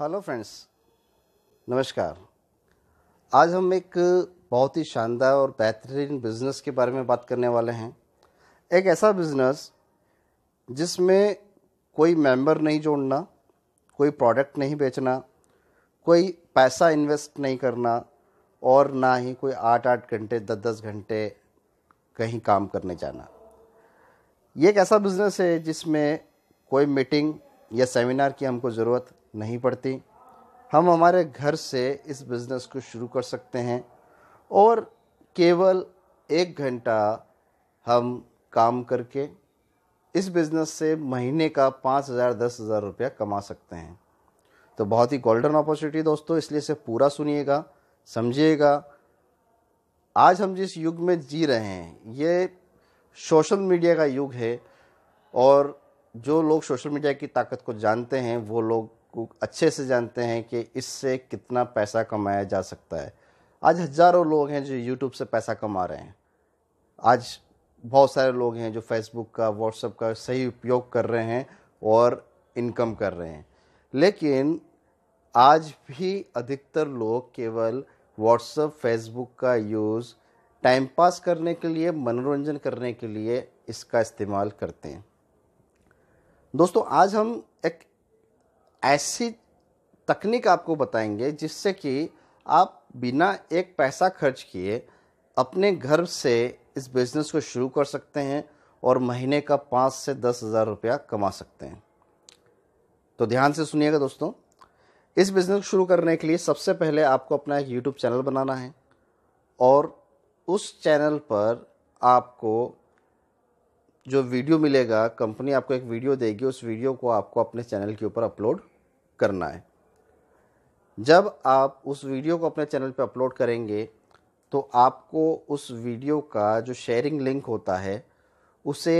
hello friends नमस्कार आज हम एक बहुत ही शानदार और बेहतरीन बिज़नेस के बारे में बात करने वाले हैं एक ऐसा बिज़नेस जिसमें कोई मेंबर नहीं जोड़ना कोई प्रोडक्ट नहीं बेचना कोई पैसा इन्वेस्ट नहीं करना और ना ही कोई आठ आठ घंटे दस दस घंटे कहीं काम करने जाना ये एक ऐसा बिज़नेस है जिसमें कोई मीटिंग या सेमिनार की हमको ज़रूरत नहीं पड़ती हम हमारे घर से इस बिज़नेस को शुरू कर सकते हैं और केवल एक घंटा हम काम करके इस बिज़नेस से महीने का पाँच हज़ार दस हज़ार रुपया कमा सकते हैं तो बहुत ही गोल्डन अपॉर्चुनिटी दोस्तों इसलिए इसे पूरा सुनिएगा समझिएगा आज हम जिस युग में जी रहे हैं ये सोशल मीडिया का युग है और जो लोग सोशल मीडिया की ताकत को जानते हैं वो लोग को अच्छे से जानते हैं कि इससे कितना पैसा कमाया जा सकता है आज हज़ारों लोग हैं जो यूट्यूब से पैसा कमा रहे हैं आज बहुत सारे लोग हैं जो फेसबुक का व्हाट्सअप का सही उपयोग कर रहे हैं और इनकम कर रहे हैं लेकिन आज भी अधिकतर लोग केवल व्हाट्सअप फेसबुक का यूज़ टाइम पास करने के लिए मनोरंजन करने के लिए इसका इस्तेमाल करते हैं दोस्तों आज हम एक ऐसी तकनीक आपको बताएंगे जिससे कि आप बिना एक पैसा खर्च किए अपने घर से इस बिज़नेस को शुरू कर सकते हैं और महीने का पाँच से दस हज़ार रुपया कमा सकते हैं तो ध्यान से सुनिएगा दोस्तों इस बिज़नेस को शुरू करने के लिए सबसे पहले आपको अपना एक यूट्यूब चैनल बनाना है और उस चैनल पर आपको जो वीडियो मिलेगा कंपनी आपको एक वीडियो देगी उस वीडियो को आपको अपने चैनल के ऊपर अपलोड करना है जब आप उस वीडियो को अपने चैनल पर अपलोड करेंगे तो आपको उस वीडियो का जो शेयरिंग लिंक होता है उसे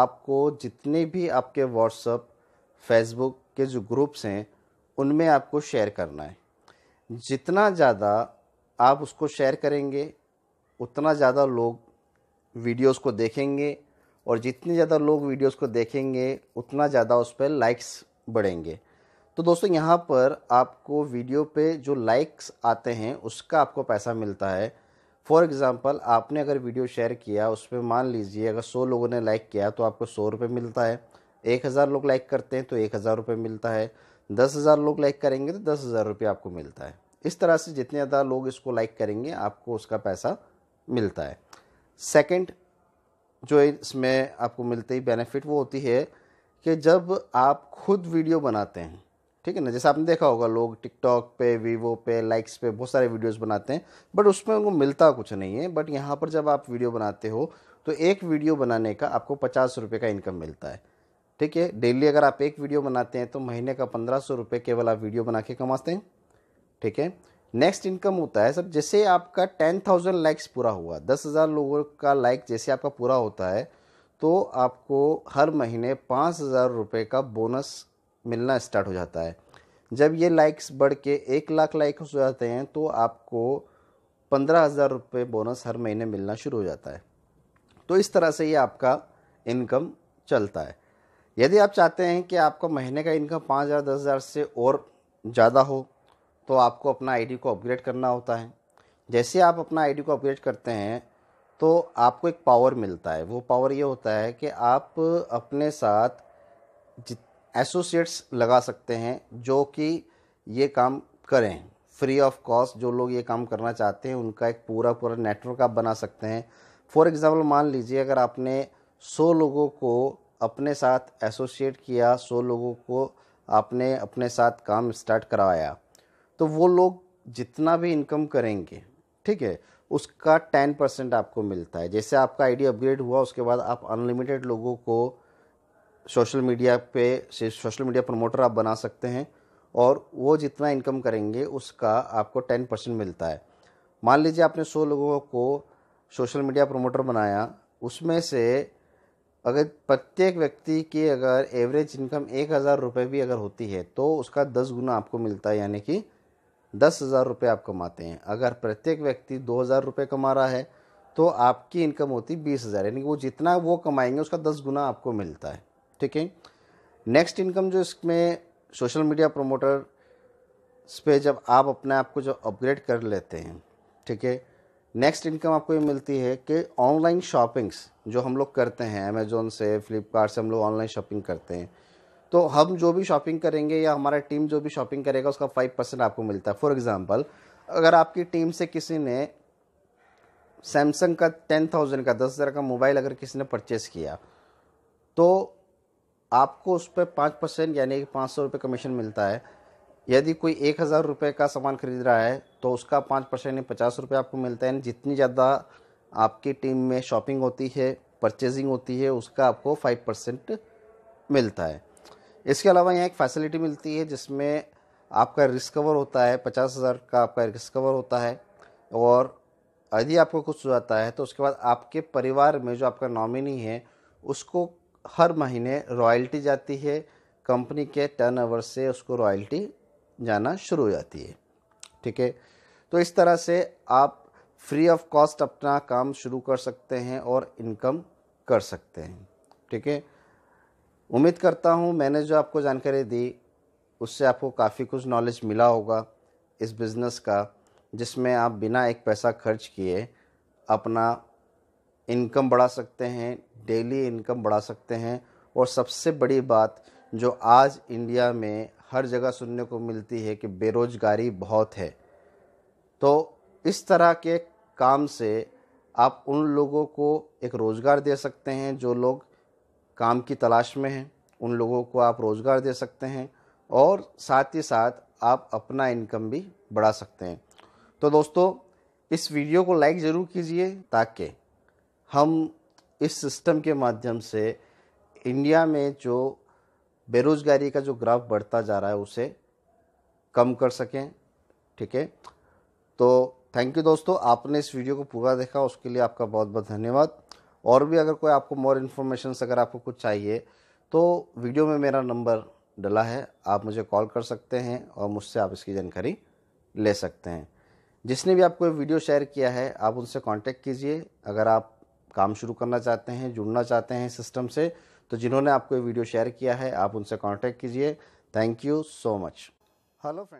आपको जितने भी आपके व्हाट्सअप फेसबुक के जो ग्रुप्स हैं उनमें आपको शेयर करना है जितना ज़्यादा आप उसको शेयर करेंगे उतना ज़्यादा लोग वीडियोस को देखेंगे और जितने ज़्यादा लोग वीडियोस को देखेंगे उतना ज़्यादा उस पर लाइक्स बढ़ेंगे तो दोस्तों यहाँ पर आपको वीडियो पे जो लाइक्स आते हैं उसका आपको पैसा मिलता है फॉर एग्ज़ाम्पल आपने अगर वीडियो शेयर किया उस पर मान लीजिए अगर सौ लोगों ने लाइक किया तो आपको सौ रुपये मिलता है एक हज़ार लोग लाइक करते हैं तो एक हज़ार रुपये मिलता है दस हज़ार लोग लाइक करेंगे तो दस हज़ार रुपये आपको मिलता है इस तरह से जितने ज़्यादा लोग इसको लाइक करेंगे आपको उसका पैसा मिलता है सेकंड जो इसमें आपको मिलते ही बेनिफिट वो होती है कि जब आप खुद वीडियो बनाते हैं ठीक है ना जैसे आपने देखा होगा लोग टिकटॉक पे वीवो पे लाइक्स पे बहुत सारे वीडियोस बनाते हैं बट उसमें उनको मिलता कुछ नहीं है बट यहाँ पर जब आप वीडियो बनाते हो तो एक वीडियो बनाने का आपको पचास रुपये का इनकम मिलता है ठीक है डेली अगर आप एक वीडियो बनाते हैं तो महीने का पंद्रह सौ रुपये केवल आप वीडियो बना के कमाते हैं ठीक है नेक्स्ट इनकम होता है सर जैसे आपका टेन थाउजेंड लाइक्स पूरा हुआ दस हज़ार लोगों का लाइक जैसे आपका पूरा होता है तो आपको हर महीने पाँच हज़ार रुपये का बोनस मिलना स्टार्ट हो जाता है जब ये लाइक्स बढ़ के एक लाख लाइक हो जाते हैं तो आपको पंद्रह हज़ार रुपये बोनस हर महीने मिलना शुरू हो जाता है तो इस तरह से ये आपका इनकम चलता है यदि आप चाहते हैं कि आपका महीने का इनकम पाँच हज़ार दस हज़ार से और ज़्यादा हो तो आपको अपना आईडी को अपग्रेड करना होता है जैसे आप अपना आईडी को अपग्रेड करते हैं तो आपको एक पावर मिलता है वो पावर ये होता है कि आप अपने साथ जित एसोसिएट्स लगा सकते हैं जो कि ये काम करें फ्री ऑफ कॉस्ट जो लोग ये काम करना चाहते हैं उनका एक पूरा पूरा नेटवर्क आप बना सकते हैं फॉर एग्ज़ाम्पल मान लीजिए अगर आपने 100 लोगों को अपने साथ एसोसिएट किया 100 लोगों को आपने अपने साथ काम स्टार्ट कराया तो वो लोग जितना भी इनकम करेंगे ठीक है उसका टेन परसेंट आपको मिलता है जैसे आपका आईडी अपग्रेड हुआ उसके बाद आप अनलिमिटेड लोगों को सोशल मीडिया पे से सोशल मीडिया प्रमोटर आप बना सकते हैं और वो जितना इनकम करेंगे उसका आपको टेन परसेंट मिलता है मान लीजिए आपने सौ लोगों को सोशल मीडिया प्रमोटर बनाया उसमें से अगर प्रत्येक व्यक्ति की अगर एवरेज इनकम एक हज़ार रुपये भी अगर होती है तो उसका दस गुना आपको मिलता है यानी कि दस हज़ार रुपये आप कमाते हैं अगर प्रत्येक व्यक्ति दो हज़ार रुपये कमा रहा है तो आपकी इनकम होती बीस हज़ार यानी कि वो जितना वो कमाएंगे उसका दस गुना आपको मिलता है ठीक है नेक्स्ट इनकम जो इसमें सोशल मीडिया प्रमोटर पे जब आप अपने आप को जो अपग्रेड कर लेते हैं ठीक है नेक्स्ट इनकम आपको ये मिलती है कि ऑनलाइन शॉपिंग्स जो हम लोग करते हैं अमेजोन से फ्लिपकार्ट से हम लोग ऑनलाइन शॉपिंग करते हैं तो हम जो भी शॉपिंग करेंगे या हमारा टीम जो भी शॉपिंग करेगा उसका फाइव परसेंट आपको मिलता है फॉर एग्ज़ाम्पल अगर आपकी टीम से किसी ने सैमसंग का टेन थाउजेंड का दस हज़ार का मोबाइल अगर किसी ने परचेस किया तो आपको उस पर पाँच परसेंट यानी कि पाँच सौ रुपये कमीशन मिलता है यदि कोई एक हज़ार रुपये का सामान खरीद रहा है तो उसका पाँच परसेंट यानी पचास रुपये आपको मिलता है जितनी ज़्यादा आपकी टीम में शॉपिंग होती है परचेजिंग होती है उसका आपको फाइव परसेंट मिलता है इसके अलावा यहाँ एक फैसिलिटी मिलती है जिसमें आपका रिस्क कवर होता है पचास हज़ार का आपका रिस्क कवर होता है और यदि आपको कुछ हो जाता है तो उसके बाद आपके परिवार में जो आपका नॉमिनी है उसको हर महीने रॉयल्टी जाती है कंपनी के टर्नओवर से उसको रॉयल्टी जाना शुरू हो जाती है ठीक है तो इस तरह से आप फ्री ऑफ कॉस्ट अपना काम शुरू कर सकते हैं और इनकम कर सकते हैं ठीक है उम्मीद करता हूँ मैंने जो आपको जानकारी दी उससे आपको काफ़ी कुछ नॉलेज मिला होगा इस बिज़नेस का जिसमें आप बिना एक पैसा खर्च किए अपना इनकम बढ़ा सकते हैं डेली इनकम बढ़ा सकते हैं और सबसे बड़ी बात जो आज इंडिया में हर जगह सुनने को मिलती है कि बेरोज़गारी बहुत है तो इस तरह के काम से आप उन लोगों को एक रोज़गार दे सकते हैं जो लोग काम की तलाश में हैं उन लोगों को आप रोज़गार दे सकते हैं और साथ ही साथ आप अपना इनकम भी बढ़ा सकते हैं तो दोस्तों इस वीडियो को लाइक ज़रूर कीजिए ताकि हम इस सिस्टम के माध्यम से इंडिया में जो बेरोज़गारी का जो ग्राफ बढ़ता जा रहा है उसे कम कर सकें ठीक है तो थैंक यू दोस्तों आपने इस वीडियो को पूरा देखा उसके लिए आपका बहुत बहुत धन्यवाद और भी अगर कोई आपको मोर इन्फॉर्मेशन अगर आपको कुछ चाहिए तो वीडियो में मेरा नंबर डला है आप मुझे कॉल कर सकते हैं और मुझसे आप इसकी जानकारी ले सकते हैं जिसने भी आपको वीडियो शेयर किया है आप उनसे कांटेक्ट कीजिए अगर आप काम शुरू करना चाहते हैं जुड़ना चाहते हैं सिस्टम से तो जिन्होंने आपको ये वीडियो शेयर किया है आप उनसे कांटेक्ट कीजिए thank you so much hello friend